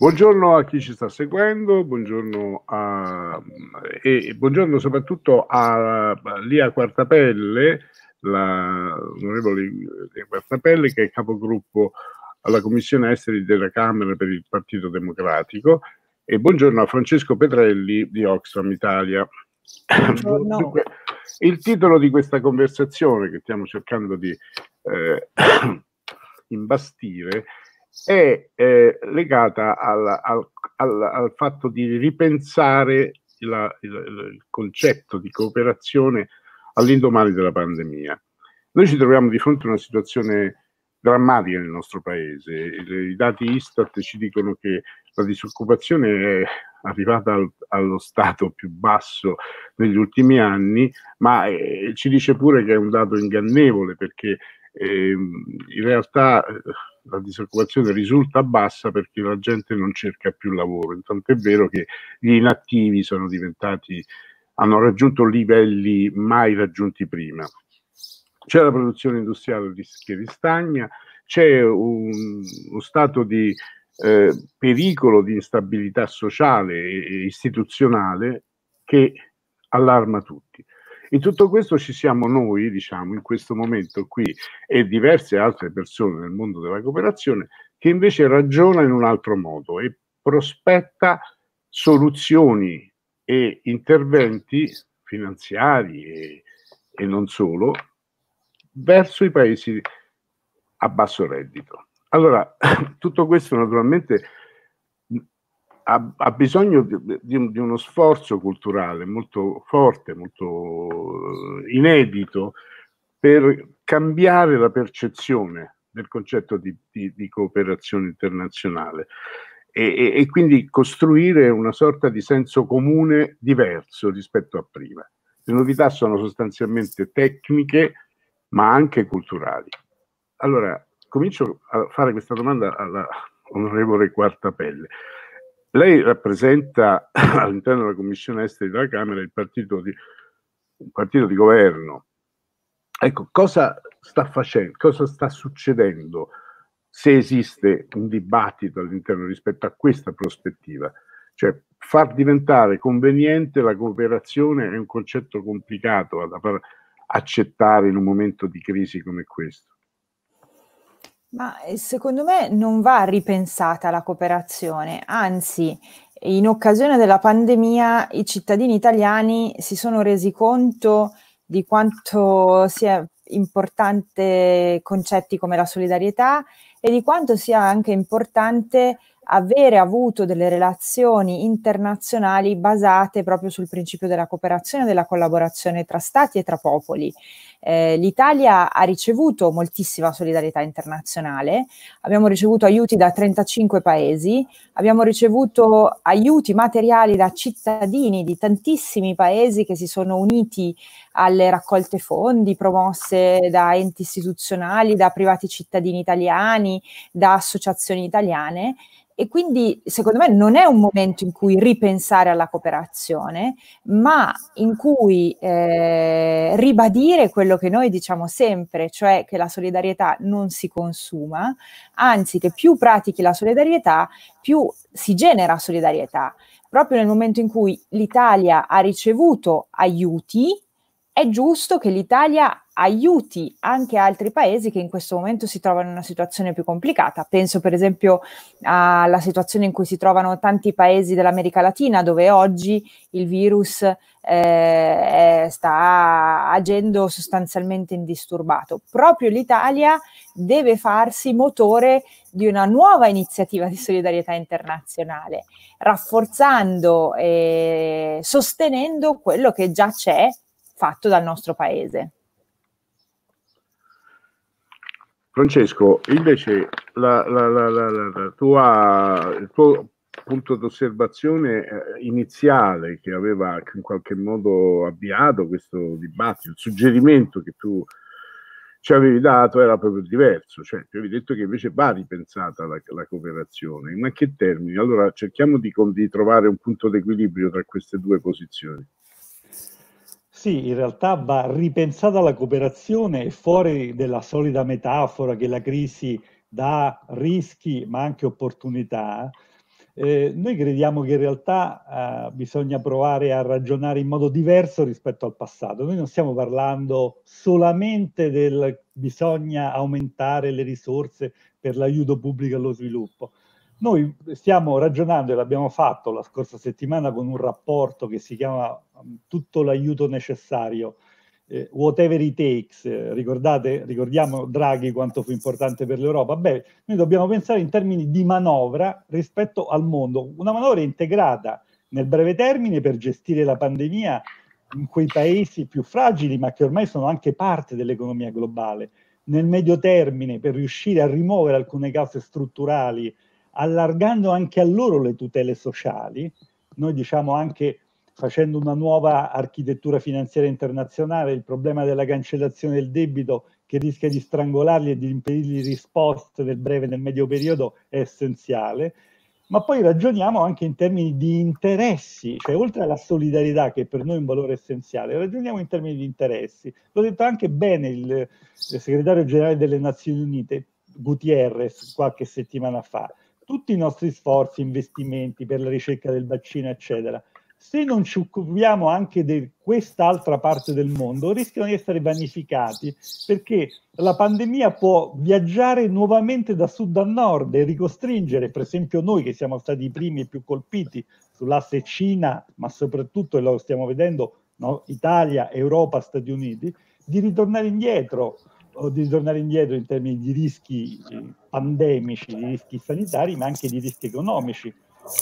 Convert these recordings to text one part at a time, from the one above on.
Buongiorno a chi ci sta seguendo, buongiorno, a, e buongiorno soprattutto a, Lia Quartapelle, l'onorevole Quartapelle che è capogruppo alla Commissione Esteri della Camera per il Partito Democratico e buongiorno a Francesco Petrelli di Oxfam Italia. Dunque, il titolo di questa conversazione che stiamo cercando di eh, imbastire è eh, legata al, al, al, al, fatto di ripensare la, il, il, concetto di cooperazione all'indomani della pandemia. Noi ci troviamo di fronte a una situazione drammatica nel nostro paese. I dati Istat ci dicono che la disoccupazione è arrivata al, allo stato più basso negli ultimi anni, ma eh, ci dice pure che è un dato ingannevole perché eh, in realtà eh, la disoccupazione risulta bassa perché la gente non cerca più lavoro, Intanto è vero che gli inattivi sono diventati, hanno raggiunto livelli mai raggiunti prima. C'è la produzione industriale che ristagna, c'è un, uno stato di eh, pericolo di instabilità sociale e istituzionale che allarma tutti. In tutto questo ci siamo noi, diciamo, in questo momento qui e diverse altre persone nel mondo della cooperazione che invece ragiona in un altro modo e prospetta soluzioni e interventi finanziari e, e non solo verso i paesi a basso reddito. Allora, tutto questo naturalmente ha, ha bisogno di, di, di, uno sforzo culturale molto forte, molto eh, inedito per cambiare la percezione del concetto di, di cooperazione internazionale. E, e, quindi costruire una sorta di senso comune diverso rispetto a prima. Le novità sono sostanzialmente tecniche, ma anche culturali. Allora, comincio a fare questa domanda all'onorevole Quartapelle. Lei rappresenta all'interno della Commissione Esteri della Camera il partito di, un partito di governo. Ecco, cosa sta facendo, cosa sta succedendo se esiste un dibattito all'interno rispetto a questa prospettiva? Cioè, far diventare conveniente la cooperazione è un concetto complicato da far accettare in un momento di crisi come questo. Ma eh, secondo me non va ripensata la cooperazione, anzi, in occasione della pandemia i cittadini italiani si sono resi conto di quanto sia importante concetti come la solidarietà e di quanto sia anche importante avere avuto delle relazioni internazionali basate proprio sul principio della cooperazione e della collaborazione tra stati e tra popoli. Eh, l'Italia ha ricevuto moltissima solidarietà internazionale, abbiamo ricevuto aiuti da 35 paesi, abbiamo ricevuto aiuti materiali da cittadini di tantissimi paesi che si sono uniti alle raccolte fondi promosse da enti istituzionali, da privati cittadini italiani, da associazioni italiane e quindi secondo me non è un momento in cui ripensare alla cooperazione, ma in cui eh, ribadire quello quello che noi diciamo sempre, cioè che la solidarietà non si consuma, anzi che più pratichi la solidarietà, più si genera solidarietà. Proprio nel momento in cui l'Italia ha ricevuto aiuti, è giusto che l'Italia aiuti anche altri paesi che in questo momento si trovano in una situazione più complicata. Penso per esempio alla situazione in cui si trovano tanti paesi dell'America Latina dove oggi il virus eh, eh, sta agendo sostanzialmente indisturbato. Proprio l'Italia deve farsi motore di una nuova iniziativa di solidarietà internazionale, rafforzando e sostenendo quello che già c'è fatto dal nostro paese. Francesco, invece la, la, la, tua, il tuo punto d'osservazione eh, iniziale che aveva in qualche modo avviato questo dibattito, il suggerimento che tu ci avevi dato era proprio diverso, cioè ti avevi detto che invece va ripensata la, la cooperazione, ma che termini? Allora cerchiamo di, di trovare un punto d'equilibrio tra queste due posizioni. Sì, in realtà va ripensata la cooperazione e fuori della solida metafora che la crisi dà rischi ma anche opportunità, eh, noi crediamo che in realtà eh, bisogna provare a ragionare in modo diverso rispetto al passato. Noi non stiamo parlando solamente del bisogna aumentare le risorse per l'aiuto pubblico allo sviluppo. Noi stiamo ragionando, e l'abbiamo fatto la scorsa settimana con un rapporto che si chiama mm, Tutto l'aiuto necessario, eh, whatever it takes, eh, ricordate, ricordiamo Draghi quanto fu importante per l'Europa, beh, noi dobbiamo pensare in termini di manovra rispetto al mondo, una manovra integrata nel breve termine per gestire la pandemia in quei paesi più fragili, ma che ormai sono anche parte dell'economia globale, nel medio termine per riuscire a rimuovere alcune cause strutturali, allargando anche a loro le tutele sociali, noi diciamo anche facendo una nuova architettura finanziaria internazionale, il problema della cancellazione del debito che rischia di strangolarli e di impedirgli risposte nel breve e nel medio periodo è essenziale, ma poi ragioniamo anche in termini di interessi, cioè oltre alla solidarietà che per noi è un valore essenziale, ragioniamo in termini di interessi. L'ho detto anche bene il, il segretario generale delle Nazioni Unite, Gutierrez, qualche settimana fa. Tutti i nostri sforzi, investimenti per la ricerca del vaccino, eccetera, se non ci occupiamo anche di quest'altra parte del mondo, rischiano di essere vanificati perché la pandemia può viaggiare nuovamente da sud a nord e ricostringere, per esempio, noi che siamo stati i primi e più colpiti sull'asse Cina, ma soprattutto, e lo stiamo vedendo, no? Italia, Europa, Stati Uniti, di ritornare indietro di ritornare indietro in termini di rischi eh, pandemici, di rischi sanitari, ma anche di rischi economici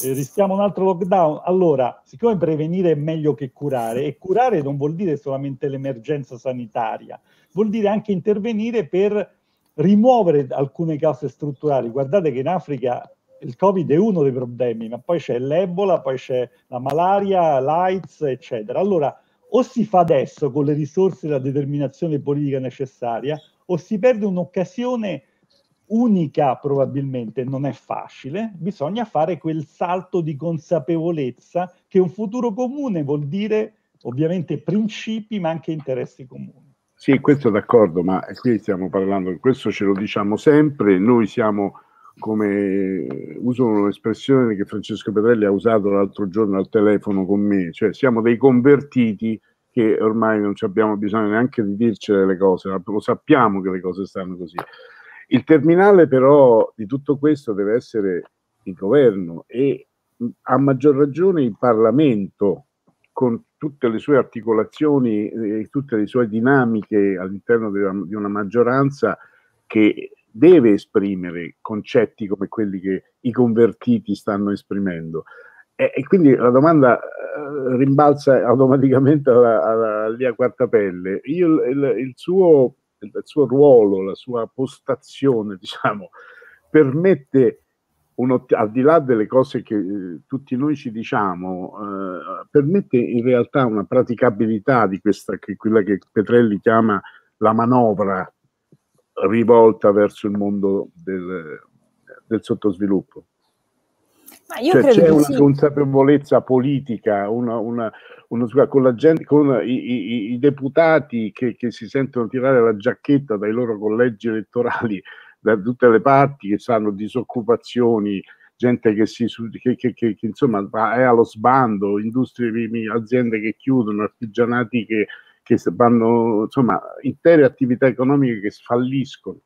eh, rischiamo un altro lockdown. Allora, siccome prevenire è meglio che curare, e curare non vuol dire solamente l'emergenza sanitaria, vuol dire anche intervenire per rimuovere alcune cause strutturali. Guardate che in Africa il Covid è uno dei problemi, ma poi c'è l'Ebola, poi c'è la malaria, l'AIDS, eccetera. Allora, o si fa adesso con le risorse e la determinazione politica necessaria, o si perde un'occasione unica probabilmente non è facile, bisogna fare quel salto di consapevolezza che un futuro comune vuol dire ovviamente principi ma anche interessi comuni. Sì, questo è d'accordo, ma qui stiamo parlando, questo ce lo diciamo sempre, noi siamo come uso un'espressione che Francesco Petrelli ha usato l'altro giorno al telefono con me, cioè siamo dei convertiti che ormai non abbiamo bisogno neanche di dircele le cose, lo sappiamo che le cose stanno così. Il terminale però di tutto questo deve essere il governo e a maggior ragione il Parlamento con tutte le sue articolazioni e tutte le sue dinamiche all'interno di una maggioranza che deve esprimere concetti come quelli che i convertiti stanno esprimendo. E, e quindi la domanda eh, rimbalza automaticamente alla, alla, alla quarta pelle. Io il, il suo il suo ruolo, la sua postazione, diciamo, permette Ot- al di là delle cose che eh, tutti noi ci diciamo, eh, permette in realtà una praticabilità di questa, che, quella che Petrelli chiama la manovra rivolta verso il mondo del, del sottosviluppo. Ma io cioè, credo c'è una sì. consapevolezza politica, una, una, una, con, gente, con i, i, i, deputati che, che si sentono tirare la giacchetta dai loro collegi elettorali da tutte le parti, che sanno disoccupazioni, gente che, si, che, che, che, insomma è allo sbando, industrie, aziende che chiudono, artigianati che, vanno, insomma, intere attività economiche che falliscono.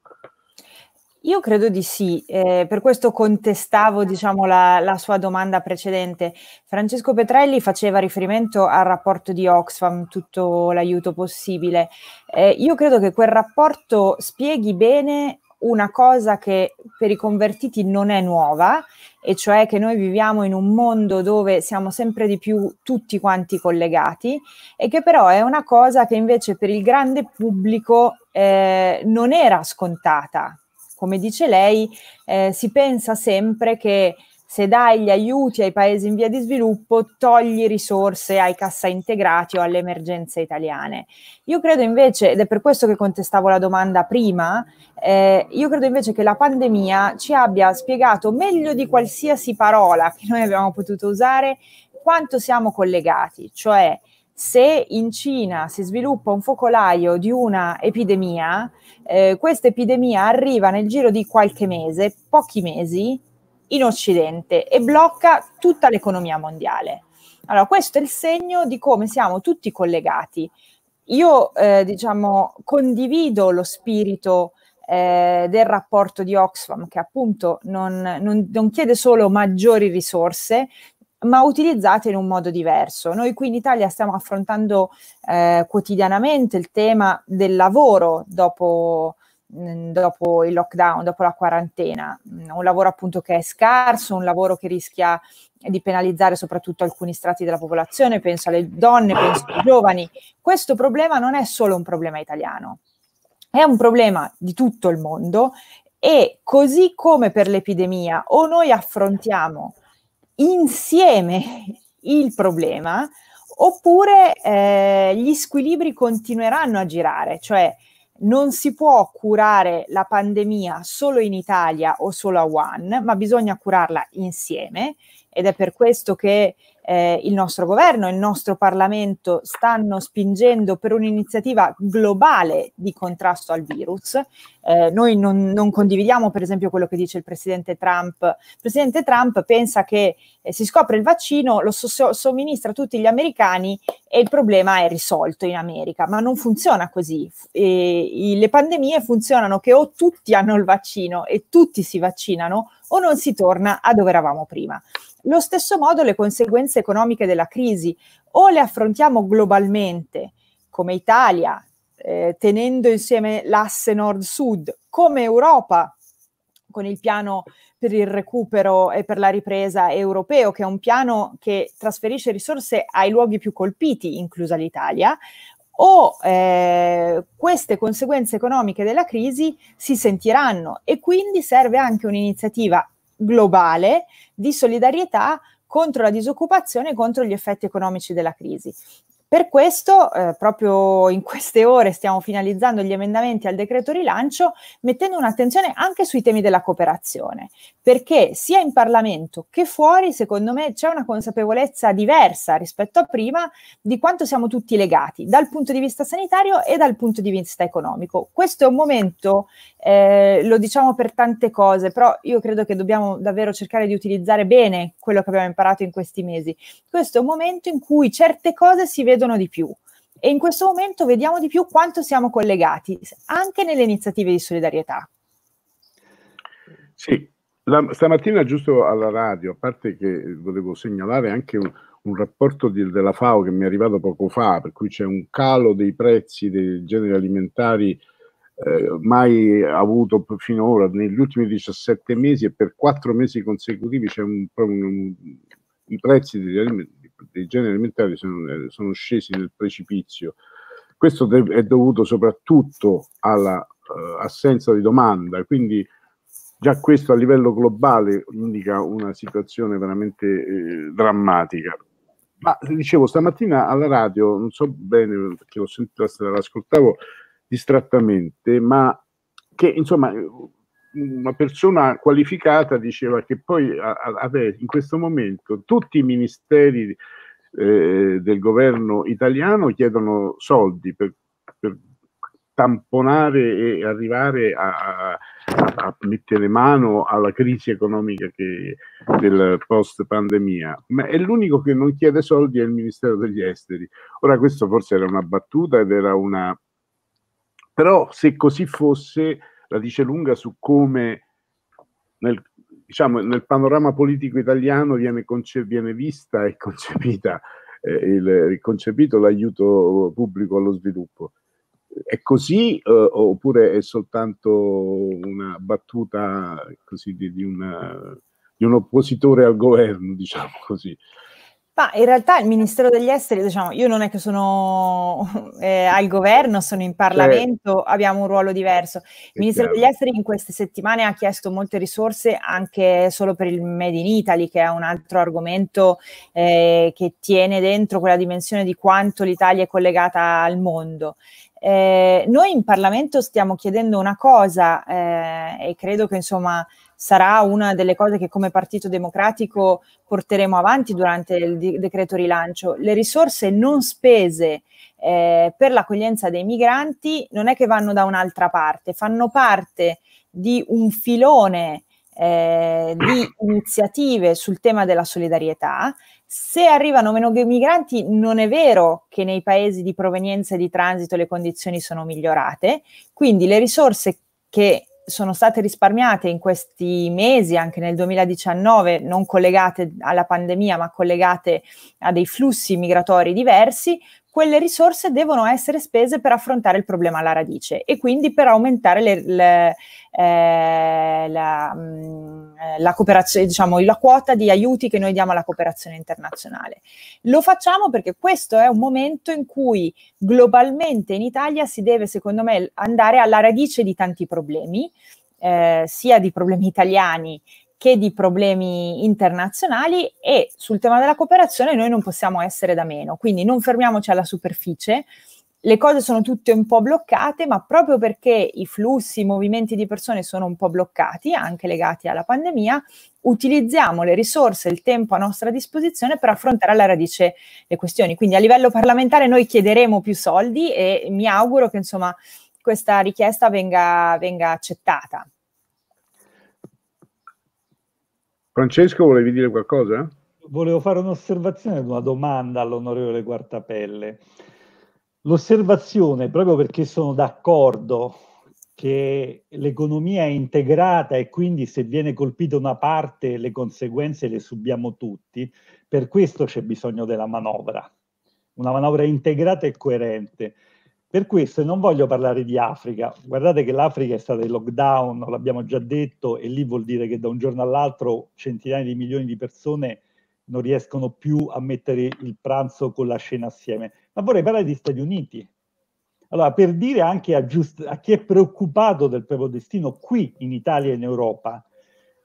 Io credo di sì, eh, per questo contestavo diciamo, la, la, sua domanda precedente. Francesco Petrelli faceva riferimento al rapporto di Oxfam, tutto l'aiuto possibile. Eh, io credo che quel rapporto spieghi bene una cosa che per i convertiti non è nuova, e cioè che noi viviamo in un mondo dove siamo sempre di più tutti quanti collegati e che però è una cosa che invece per il grande pubblico eh, non era scontata come dice lei, eh, si pensa sempre che se dai gli aiuti ai paesi in via di sviluppo, togli risorse ai cassa integrati o alle emergenze italiane. Io credo invece, ed è per questo che contestavo la domanda prima, eh, io credo invece che la pandemia ci abbia spiegato meglio di qualsiasi parola che noi abbiamo potuto usare quanto siamo collegati, cioè se in Cina si sviluppa un focolaio di una epidemia, eh, questa epidemia arriva nel giro di qualche mese, pochi mesi, in Occidente e blocca tutta l'economia mondiale. Allora, questo è il segno di come siamo tutti collegati. Io, eh, diciamo, condivido lo spirito eh, del rapporto di Oxfam, che appunto non, non, non chiede solo maggiori risorse, ma utilizzate in un modo diverso. Noi qui in Italia stiamo affrontando eh, quotidianamente il tema del lavoro dopo, mh, mm, dopo, il lockdown, dopo la quarantena, mm, un lavoro appunto che è scarso, un lavoro che rischia di penalizzare soprattutto alcuni strati della popolazione, penso alle donne, penso ai giovani. Questo problema non è solo un problema italiano. È un problema di tutto il mondo e così come per l'epidemia, o noi affrontiamo insieme il problema oppure eh, gli squilibri continueranno a girare, cioè non si può curare la pandemia solo in Italia o solo a One, ma bisogna curarla insieme ed è per questo che eh, il nostro governo, il nostro Parlamento stanno spingendo per un'iniziativa globale di contrasto al virus. Eh, noi non, non, condividiamo per esempio quello che dice il Presidente Trump. Il Presidente Trump pensa che eh, si scopre il vaccino, lo so- somministra a tutti gli americani e il problema è risolto in America, ma non funziona così. E, le pandemie funzionano che o tutti hanno il vaccino e tutti si vaccinano o non si torna a dove eravamo prima. Lo stesso modo le conseguenze economiche della crisi o le affrontiamo globalmente, come Italia, eh, tenendo insieme l'asse nord-sud, come Europa, con il piano per il recupero e per la ripresa europeo, che è un piano che trasferisce risorse ai luoghi più colpiti, inclusa l'Italia, o eh, queste conseguenze economiche della crisi si sentiranno e quindi serve anche un'iniziativa globale di solidarietà contro la disoccupazione e contro gli effetti economici della crisi. Per questo, eh, proprio in queste ore stiamo finalizzando gli emendamenti al decreto rilancio, mettendo un'attenzione anche sui temi della cooperazione, perché sia in Parlamento che fuori, secondo me, c'è una consapevolezza diversa rispetto a prima di quanto siamo tutti legati dal punto di vista sanitario e dal punto di vista economico. Questo è un momento, eh, lo diciamo per tante cose, però io credo che dobbiamo davvero cercare di utilizzare bene quello che abbiamo imparato in questi mesi. Questo è un momento in cui certe cose si vedono chiedono di più. E in questo momento vediamo di più quanto siamo collegati, anche nelle iniziative di solidarietà. Sì, la, stamattina giusto alla radio, a parte che volevo segnalare anche un, un rapporto di, della FAO che mi è arrivato poco fa, per cui c'è un calo dei prezzi dei generi alimentari eh, mai avuto finora, negli ultimi 17 mesi e per quattro mesi consecutivi c'è un, un, un i prezzi degli alimenti dei generi alimentari sono, eh, sono scesi nel precipizio. Questo è dovuto soprattutto all'assenza eh, uh, di domanda, quindi già questo a livello globale indica una situazione veramente eh, drammatica. Ma dicevo, stamattina alla radio, non so bene perché l'ho sentita, l'ascoltavo distrattamente, ma che insomma una persona qualificata diceva che poi a, a, in questo momento tutti i ministeri eh, del governo italiano chiedono soldi per, per tamponare e arrivare a, a, mettere mano alla crisi economica che, del post pandemia, ma è l'unico che non chiede soldi è il Ministero degli Esteri. Ora questo forse era una battuta ed era una... però se così fosse la dice lunga su come nel, diciamo, nel panorama politico italiano viene, conce- viene vista e concepita eh, il, concepito l'aiuto pubblico allo sviluppo. È così eh, oppure è soltanto una battuta eh, così, di, di, una, di, un oppositore al governo, diciamo così? Ma in realtà il Ministero degli Esteri, diciamo, io non è che sono eh, al governo, sono in cioè Parlamento, sì. abbiamo un ruolo diverso. Il Ministero certo. degli Esteri in queste settimane ha chiesto molte risorse anche solo per il Made in Italy, che è un altro argomento eh, che tiene dentro quella dimensione di quanto l'Italia è collegata al mondo. Eh, noi in Parlamento stiamo chiedendo una cosa eh, e credo che insomma sarà una delle cose che come Partito Democratico porteremo avanti durante il di- decreto rilancio. Le risorse non spese eh, per l'accoglienza dei migranti non è che vanno da un'altra parte, fanno parte di un filone eh, di iniziative sul tema della solidarietà se arrivano meno migranti non è vero che nei paesi di provenienza e di transito le condizioni sono migliorate, quindi le risorse che sono state risparmiate in questi mesi, anche nel 2019, non collegate alla pandemia, ma collegate a dei flussi migratori diversi, quelle risorse devono essere spese per affrontare il problema alla radice e quindi per aumentare le, le, eh, la, mm, la, diciamo, la, quota di aiuti che noi diamo alla cooperazione internazionale. Lo facciamo perché questo è un momento in cui globalmente in Italia si deve, secondo me, andare alla radice di tanti problemi. Eh, sia di problemi italiani che di problemi internazionali e sul tema della cooperazione noi non possiamo essere da meno, quindi non fermiamoci alla superficie. Le cose sono tutte un po' bloccate, ma proprio perché i flussi, i movimenti di persone sono un po' bloccati, anche legati alla pandemia, utilizziamo le risorse, il tempo a nostra disposizione per affrontare alla radice le questioni. Quindi a livello parlamentare noi chiederemo più soldi e mi auguro che insomma, questa richiesta venga, venga accettata. Francesco, volevi dire qualcosa? Volevo fare un'osservazione, una domanda all'onorevole Quartapelle. L'osservazione, proprio perché sono d'accordo che l'economia è integrata e quindi se viene colpita una parte le conseguenze le subiamo tutti, per questo c'è bisogno della manovra, una manovra integrata e coerente. Per questo non voglio parlare di Africa. Guardate che l'Africa è stata in lockdown, l'abbiamo già detto, e lì vuol dire che da un giorno all'altro centinaia di milioni di persone non riescono più a mettere il pranzo con la cena assieme. Ma vorrei parlare di Stati Uniti. Allora, per dire anche a, giust- a chi è preoccupato del proprio destino qui in Italia e in Europa,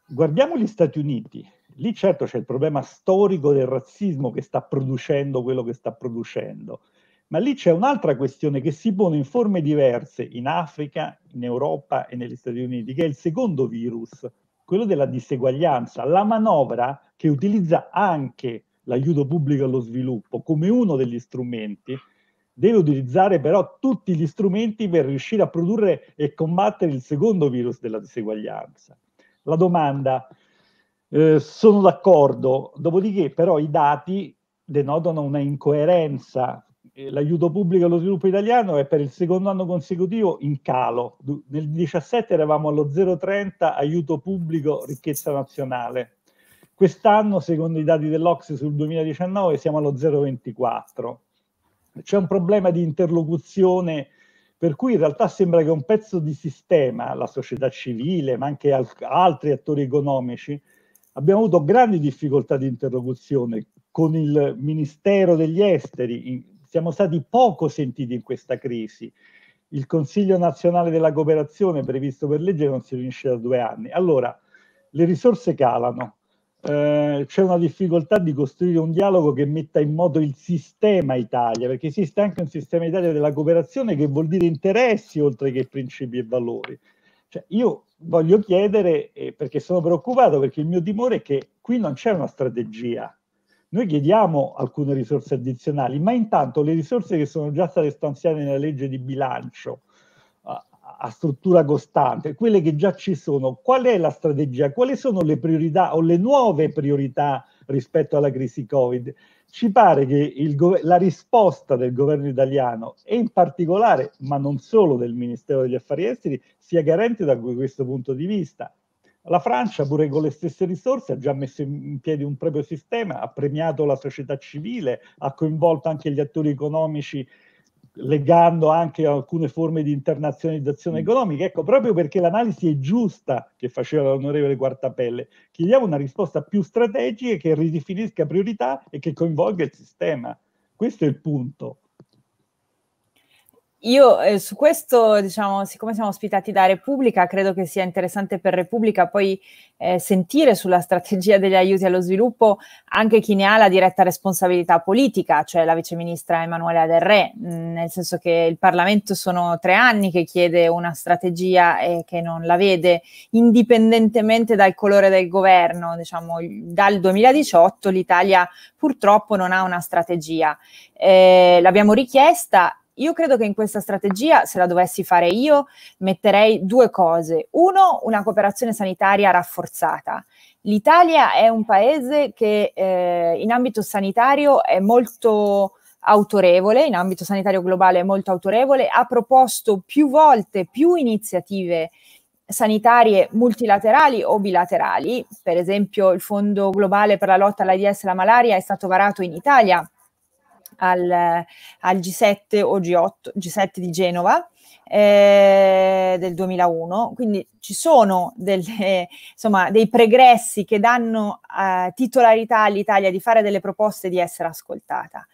guardiamo gli Stati Uniti. Lì certo c'è il problema storico del razzismo che sta producendo quello che sta producendo ma lì c'è un'altra questione che si pone in forme diverse in Africa, in Europa e negli Stati Uniti, che è il secondo virus, quello della diseguaglianza, la manovra che utilizza anche l'aiuto pubblico allo sviluppo come uno degli strumenti, deve utilizzare però tutti gli strumenti per riuscire a produrre e combattere il secondo virus della diseguaglianza. La domanda, eh, sono d'accordo, dopodiché però i dati denotano una incoerenza eh, l'aiuto pubblico allo sviluppo italiano è per il secondo anno consecutivo in calo. Nel 2017 eravamo allo 0,30 aiuto pubblico ricchezza nazionale. Quest'anno, secondo i dati dell'Ox sul 2019, siamo allo 0,24. C'è un problema di interlocuzione per cui in realtà sembra che un pezzo di sistema, la società civile, ma anche al- altri attori economici, abbiamo avuto grandi difficoltà di interlocuzione con il Ministero degli Esteri, siamo stati poco sentiti in questa crisi. Il Consiglio nazionale della cooperazione previsto per legge non si riunisce da due anni. Allora, le risorse calano, eh, c'è una difficoltà di costruire un dialogo che metta in moto il sistema Italia, perché esiste anche un sistema Italia della cooperazione che vuol dire interessi oltre che principi e valori. Cioè, io voglio chiedere, eh, perché sono preoccupato, perché il mio timore è che qui non c'è una strategia noi chiediamo alcune risorse addizionali, ma intanto le risorse che sono già state stanziate nella legge di bilancio a, a struttura costante, quelle che già ci sono, qual è la strategia, quali sono le priorità o le nuove priorità rispetto alla crisi Covid? Ci pare che il, la risposta del governo italiano e in particolare, ma non solo del Ministero degli Affari Esteri, sia carente da questo punto di vista la Francia, pure con le stesse risorse, ha già messo in piedi un proprio sistema, ha premiato la società civile, ha coinvolto anche gli attori economici legando anche alcune forme di internazionalizzazione mm. economica. Ecco, proprio perché l'analisi è giusta che faceva l'onorevole Quartapelle, chiediamo una risposta più strategica che ridefinisca priorità e che coinvolga il sistema. Questo è il punto. Io eh, su questo, diciamo, siccome siamo ospitati da Repubblica, credo che sia interessante per Repubblica poi eh, sentire sulla strategia degli aiuti allo sviluppo anche chi ne ha la diretta responsabilità politica, cioè la viceministra Emanuela Del Re, mh, mm, nel senso che il Parlamento sono tre anni che chiede una strategia e che non la vede indipendentemente dal colore del governo, diciamo, dal 2018 l'Italia purtroppo non ha una strategia. Eh, l'abbiamo richiesta io credo che in questa strategia, se la dovessi fare io, metterei due cose. Uno, una cooperazione sanitaria rafforzata. L'Italia è un paese che eh, in ambito sanitario è molto autorevole, in ambito sanitario globale è molto autorevole, ha proposto più volte più iniziative sanitarie multilaterali o bilaterali, per esempio il Fondo Globale per la lotta all'AIDS e alla malaria è stato varato in Italia al, al G7 o G8, G7 di Genova, eh, del 2001, quindi ci sono delle, insomma, dei pregressi che danno eh, titolarità all'Italia di fare delle proposte e di essere ascoltata.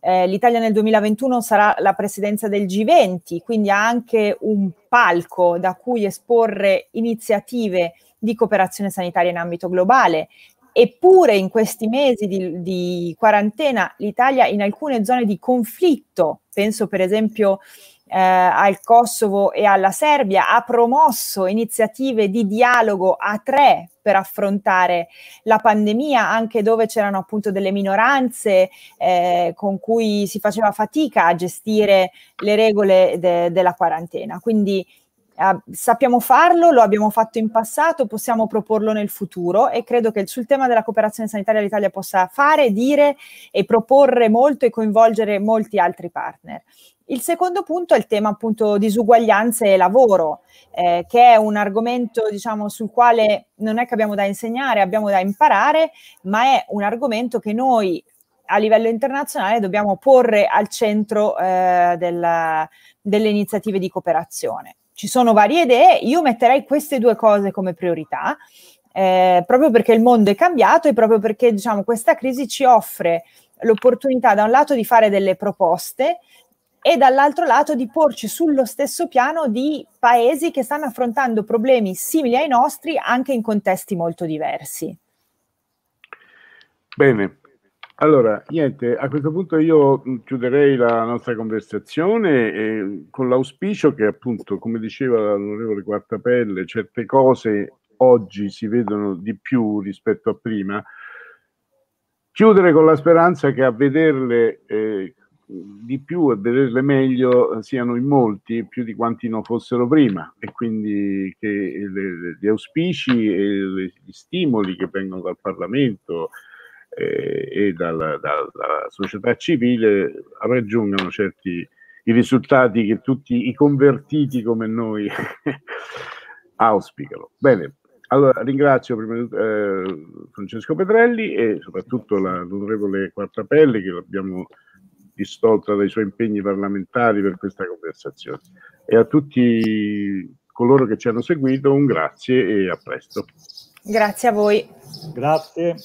Eh, L'Italia nel 2021 sarà la presidenza del G20, quindi ha anche un palco da cui esporre iniziative di cooperazione sanitaria in ambito globale. Eppure in questi mesi di, di quarantena l'Italia in alcune zone di conflitto, penso per esempio eh, al Kosovo e alla Serbia, ha promosso iniziative di dialogo a tre per affrontare la pandemia, anche dove c'erano appunto delle minoranze eh, con cui si faceva fatica a gestire le regole de- della quarantena. Quindi eh, sappiamo farlo, lo abbiamo fatto in passato, possiamo proporlo nel futuro e credo che sul tema della cooperazione sanitaria l'Italia possa fare, dire e proporre molto e coinvolgere molti altri partner. Il secondo punto è il tema appunto disuguaglianze e lavoro, eh, che è un argomento diciamo sul quale non è che abbiamo da insegnare, abbiamo da imparare, ma è un argomento che noi a livello internazionale dobbiamo porre al centro eh, della, delle iniziative di cooperazione ci sono varie idee, io metterei queste due cose come priorità, eh, proprio perché il mondo è cambiato e proprio perché diciamo, questa crisi ci offre l'opportunità da un lato di fare delle proposte e dall'altro lato di porci sullo stesso piano di paesi che stanno affrontando problemi simili ai nostri anche in contesti molto diversi. Bene, allora, niente, a questo punto io chiuderei la nostra conversazione eh, con l'auspicio che appunto, come diceva l'onorevole Quartapelle, certe cose oggi si vedono di più rispetto a prima. Chiudere con la speranza che a vederle eh, di più e vederle meglio siano in molti, più di quanti non fossero prima, e quindi che le, gli auspici e gli stimoli che vengono dal Parlamento, eh, e dalla, dalla, società civile raggiungano certi i risultati che tutti i convertiti come noi auspicano. Bene, allora ringrazio prima eh, Francesco Petrelli e soprattutto l'onorevole Quartapelli che l'abbiamo distolta dai suoi impegni parlamentari per questa conversazione. E a tutti coloro che ci hanno seguito un grazie e a presto. Grazie a voi. Grazie.